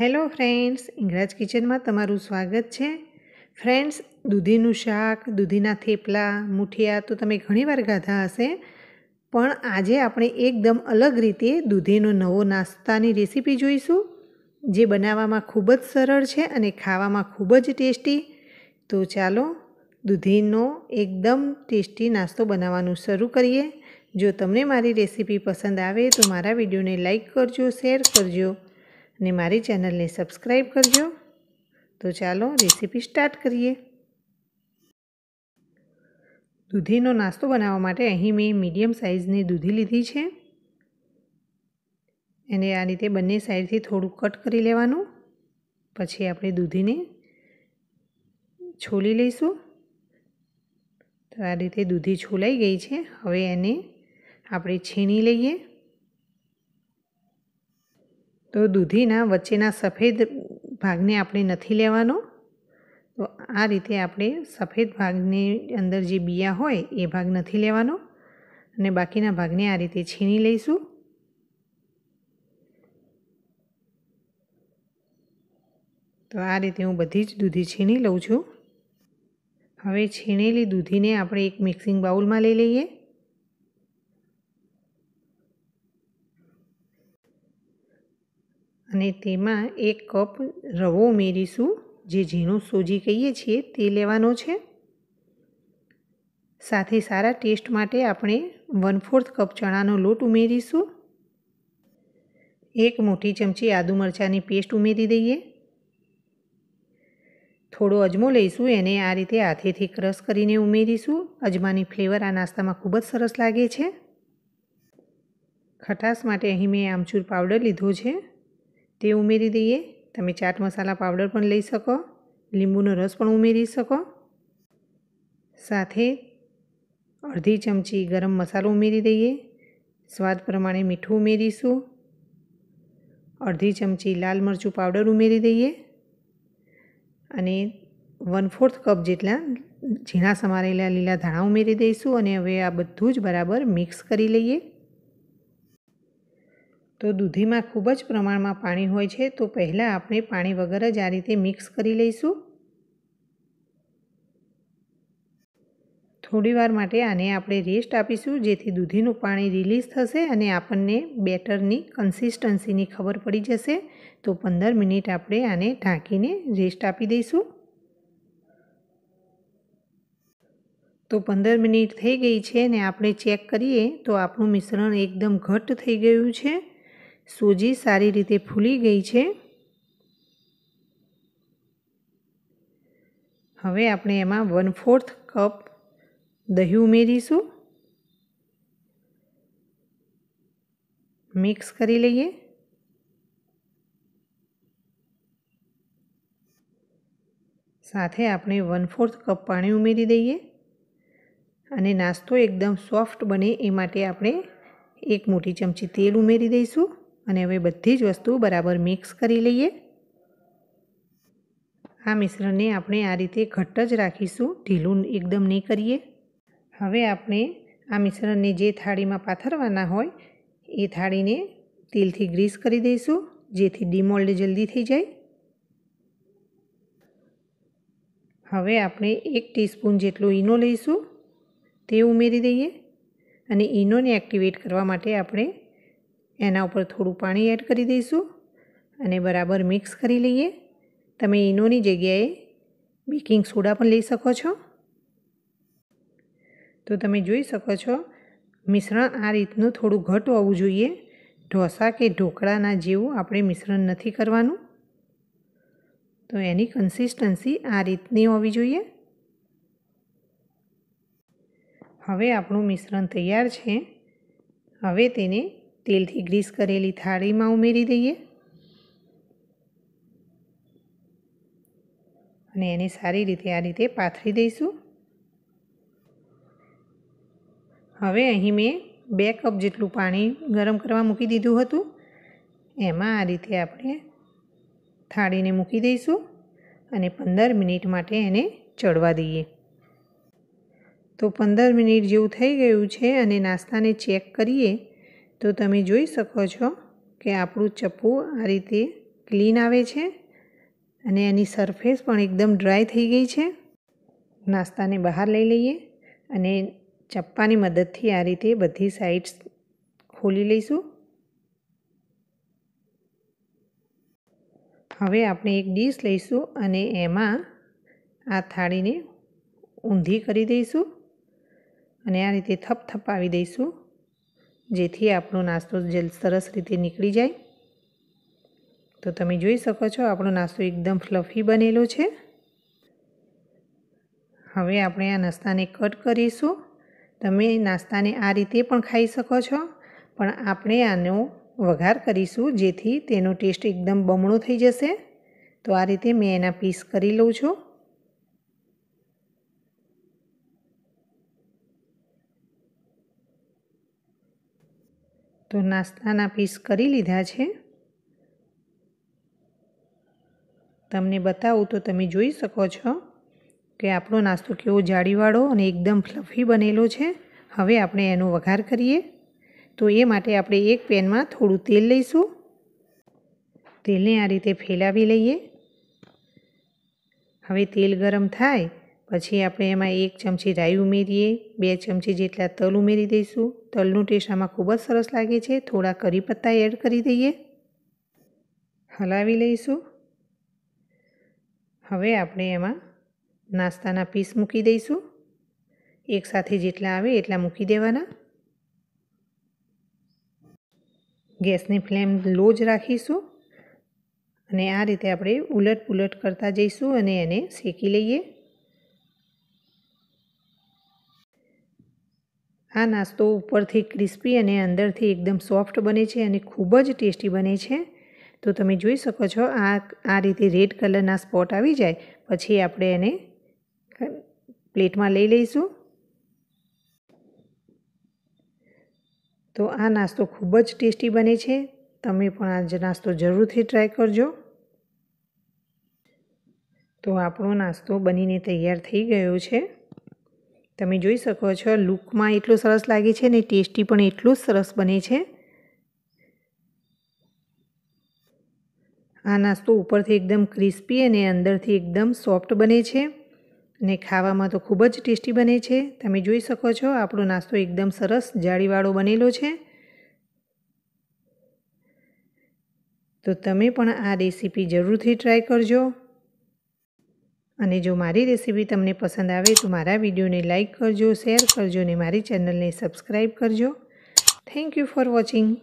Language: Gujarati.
હેલો ફ્રેન્ડ્સ ઇંગરાજ કિચનમાં તમારું સ્વાગત છે ફ્રેન્ડ્સ દૂધીનું શાક દૂધીના થેપલા મુઠિયા તો તમે ઘણીવાર ગાધા હશે પણ આજે આપણે એકદમ અલગ રીતે દૂધીનો નવો નાસ્તાની રેસીપી જોઈશું જે બનાવવામાં ખૂબ જ સરળ છે અને ખાવામાં ખૂબ જ ટેસ્ટી તો ચાલો દૂધીનો એકદમ ટેસ્ટી નાસ્તો બનાવવાનું શરૂ કરીએ જો તમને મારી રેસીપી પસંદ આવે તો મારા વિડીયોને લાઇક કરજો શેર કરજો અને મારી ચેનલને સબસ્ક્રાઈબ કરજો તો ચાલો રેસીપી સ્ટાર્ટ કરીએ દૂધીનો નાસ્તો બનાવવા માટે અહીં મેં મીડિયમ સાઇઝની દૂધી લીધી છે એને આ રીતે બંને સાઈડથી થોડું કટ કરી લેવાનું પછી આપણે દૂધીને છોલી લઈશું તો આ રીતે દૂધી છોલાઈ ગઈ છે હવે એને આપણે છીણી લઈએ તો દૂધીના વચ્ચેના સફેદ ભાગને આપણે નથી લેવાનો તો આ રીતે આપણે સફેદ ભાગની અંદર જે બિયા હોય એ ભાગ નથી લેવાનો અને બાકીના ભાગને આ રીતે છીણી લઈશું તો આ રીતે હું બધી જ દૂધી છીણી લઉં છું હવે છીણેલી દૂધીને આપણે એક મિક્સિંગ બાઉલમાં લઈ લઈએ અને તેમાં એક કપ રવો ઉમેરીશું જે ઝીણું સોજી કહીએ છીએ તે લેવાનો છે સાથે સારા ટેસ્ટ માટે આપણે વન ફોર્થ કપ ચણાનો લોટ ઉમેરીશું એક મોટી ચમચી આદુ મરચાંની પેસ્ટ ઉમેરી દઈએ થોડો અજમો લઈશું એને આ રીતે હાથેથી ક્રશ કરીને ઉમેરીશું અજમાની ફ્લેવર આ નાસ્તામાં ખૂબ જ સરસ લાગે છે ખટાશ માટે અહીં મેં આમચૂર પાવડર લીધો છે તે ઉમેરી દઈએ તમે ચાટ મસાલા પાવડર પણ લઈ શકો લીંબુનો રસ પણ ઉમેરી શકો સાથે અડધી ચમચી ગરમ મસાલો ઉમેરી દઈએ સ્વાદ પ્રમાણે મીઠું ઉમેરીશું અડધી ચમચી લાલ મરચું પાવડર ઉમેરી દઈએ અને વન ફોર્થ કપ જેટલા ઝીણા સમારેલા લીલા ધાણા ઉમેરી દઈશું અને હવે આ બધું જ બરાબર મિક્સ કરી લઈએ તો દૂધીમાં ખૂબ જ પ્રમાણમાં પાણી હોય છે તો પહેલાં આપણે પાણી વગર જ આ રીતે મિક્સ કરી લઈશું થોડીવાર માટે આને આપણે રેસ્ટ આપીશું જેથી દૂધીનું પાણી રિલીઝ થશે અને આપણને બેટરની કન્સિસ્ટન્સીની ખબર પડી જશે તો પંદર મિનિટ આપણે આને ઢાંકીને રેસ્ટ આપી દઈશું તો પંદર મિનિટ થઈ ગઈ છે ને આપણે ચેક કરીએ તો આપણું મિશ્રણ એકદમ ઘટ્ટ થઈ ગયું છે સૂજી સારી રીતે ફૂલી ગઈ છે હવે આપણે એમાં વન ફોર્થ કપ દહીં ઉમેરીશું મિક્સ કરી લઈએ સાથે આપણે વન ફોર્થ કપ પાણી ઉમેરી દઈએ અને નાસ્તો એકદમ સોફ્ટ બને એ માટે આપણે એક મોટી ચમચી તેલ ઉમેરી દઈશું અને હવે બધી જ વસ્તુ બરાબર મિક્સ કરી લઈએ આ મિશ્રણને આપણે આ રીતે ઘટ્ટ જ રાખીશું ઢીલું એકદમ નહીં કરીએ હવે આપણે આ મિશ્રણને જે થાળીમાં પાથરવાના હોય એ થાળીને તેલથી ગ્રીસ કરી દઈશું જેથી ડીમોલ્ડ જલ્દી થઈ જાય હવે આપણે એક ટીસ્પૂન જેટલું ઈનો લઈશું તે ઉમેરી દઈએ અને ઈનોને એક્ટિવેટ કરવા માટે આપણે એના ઉપર થોડું પાણી એડ કરી દઈશું અને બરાબર મિક્સ કરી લઈએ તમે ઈનોની જગ્યાએ બેકિંગ સોડા પણ લઈ શકો છો તો તમે જોઈ શકો છો મિશ્રણ આ રીતનું થોડું ઘટ હોવું જોઈએ ઢોસા કે ઢોકળાના જેવું આપણે મિશ્રણ નથી કરવાનું તો એની કન્સિસ્ટન્સી આ રીતની હોવી જોઈએ હવે આપણું મિશ્રણ તૈયાર છે હવે તેને તેલથી ગ્રીસ કરેલી થાળીમાં ઉમેરી દઈએ અને એને સારી રીતે આ રીતે પાથરી દઈશું હવે અહીં મેં બે કપ જેટલું પાણી ગરમ કરવા મૂકી દીધું હતું એમાં આ રીતે આપણે થાળીને મૂકી દઈશું અને પંદર મિનિટ માટે એને ચડવા દઈએ તો પંદર મિનિટ જેવું થઈ ગયું છે અને નાસ્તાને ચેક કરીએ તો તમે જોઈ શકો છો કે આપણું ચપ્પું આ રીતે ક્લીન આવે છે અને એની સરફેસ પણ એકદમ ડ્રાય થઈ ગઈ છે નાસ્તાને બહાર લઈ લઈએ અને ચપ્પાની મદદથી આ રીતે બધી સાઇડ્સ ખોલી લઈશું હવે આપણે એક ડીશ લઈશું અને એમાં આ થાળીને ઊંધી કરી દઈશું અને આ રીતે થપથપાવી દઈશું જેથી આપણો નાસ્તો જલ સરસ રીતે નીકળી જાય તો તમે જોઈ શકો છો આપણો નાસ્તો એકદમ ફ્લફી બનેલો છે હવે આપણે આ નાસ્તાને કટ કરીશું તમે નાસ્તાને આ રીતે પણ ખાઈ શકો છો પણ આપણે આનો વઘાર કરીશું જેથી તેનો ટેસ્ટ એકદમ બમણો થઈ જશે તો આ રીતે મેં એના પીસ કરી લઉં છું તો નાસ્તાના પીસ કરી લીધા છે તમને બતાવું તો તમે જોઈ શકો છો કે આપણો નાસ્તો કેવો જાળીવાળો અને એકદમ ફ્લફી બનેલો છે હવે આપણે એનો વઘાર કરીએ તો એ માટે આપણે એક પેનમાં થોડું તેલ લઈશું તેલને આ રીતે ફેલાવી લઈએ હવે તેલ ગરમ થાય પછી આપણે એમાં એક ચમચી રાઈ ઉમેરીએ બે ચમચી જેટલા તલ ઉમેરી દઈશું તલનું ટેસ્ટ આમાં ખૂબ જ સરસ લાગે છે થોડા કરી પત્તા એડ કરી દઈએ હલાવી લઈશું હવે આપણે એમાં નાસ્તાના પીસ મૂકી દઈશું એકસાથે જેટલા આવે એટલા મૂકી દેવાના ગેસની ફ્લેમ લો જ રાખીશું અને આ રીતે આપણે ઉલટ પુલટ કરતા જઈશું અને એને શેકી લઈએ આ નાસ્તો ઉપરથી ક્રિસ્પી અને અંદરથી એકદમ સોફ્ટ બને છે અને ખૂબ જ ટેસ્ટી બને છે તો તમે જોઈ શકો છો આ આ રીતે રેડ કલરના સ્પોટ આવી જાય પછી આપણે એને પ્લેટમાં લઈ લઈશું તો આ નાસ્તો ખૂબ જ ટેસ્ટી બને છે તમે પણ આ નાસ્તો જરૂરથી ટ્રાય કરજો તો આપણો નાસ્તો બનીને તૈયાર થઈ ગયો છે તમે જોઈ શકો છો લુકમાં એટલું સરસ લાગે છે ને ટેસ્ટી પણ એટલું જ સરસ બને છે આ નાસ્તો ઉપરથી એકદમ ક્રિસ્પી અને અંદરથી એકદમ સોફ્ટ બને છે અને ખાવામાં તો ખૂબ જ ટેસ્ટી બને છે તમે જોઈ શકો છો આપણો નાસ્તો એકદમ સરસ જાળીવાળો બનેલો છે તો તમે પણ આ રેસીપી જરૂરથી ટ્રાય કરજો અને જો મારી રેસીપી તમને પસંદ આવે તો મારા વિડીયોને લાઇક કરજો શેર કરજો અને મારી ચેનલને સબસ્ક્રાઈબ કરજો થેન્ક યુ ફોર વોચિંગ